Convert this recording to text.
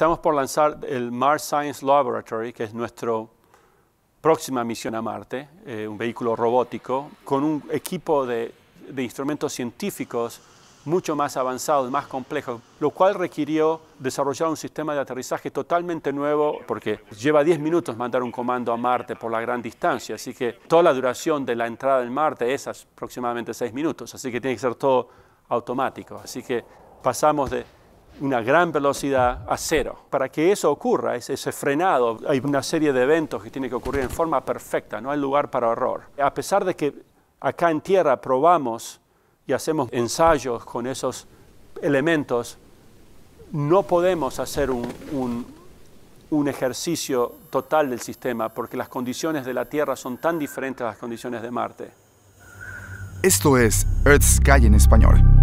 Estamos por lanzar el Mars Science Laboratory, que es nuestra próxima misión a Marte, eh, un vehículo robótico, con un equipo de, instrumentos científicos mucho más avanzados, más complejos, lo cual requirió desarrollar un sistema de aterrizaje totalmente nuevo, porque lleva 10 minutos mandar un comando a Marte por la gran distancia, así que toda la duración de la entrada en Marte es aproximadamente 6 minutos, así que tiene que ser todo automático. Así que pasamos de una gran velocidad a cero. Para que eso ocurra, ese, frenado, hay una serie de eventos que tiene que ocurrir en forma perfecta, no hay lugar para error. A pesar de que acá en tierra probamos y hacemos ensayos con esos elementos, no podemos hacer un, un ejercicio total del sistema porque las condiciones de la Tierra son tan diferentes a las condiciones de Marte. Esto es Earth Sky en español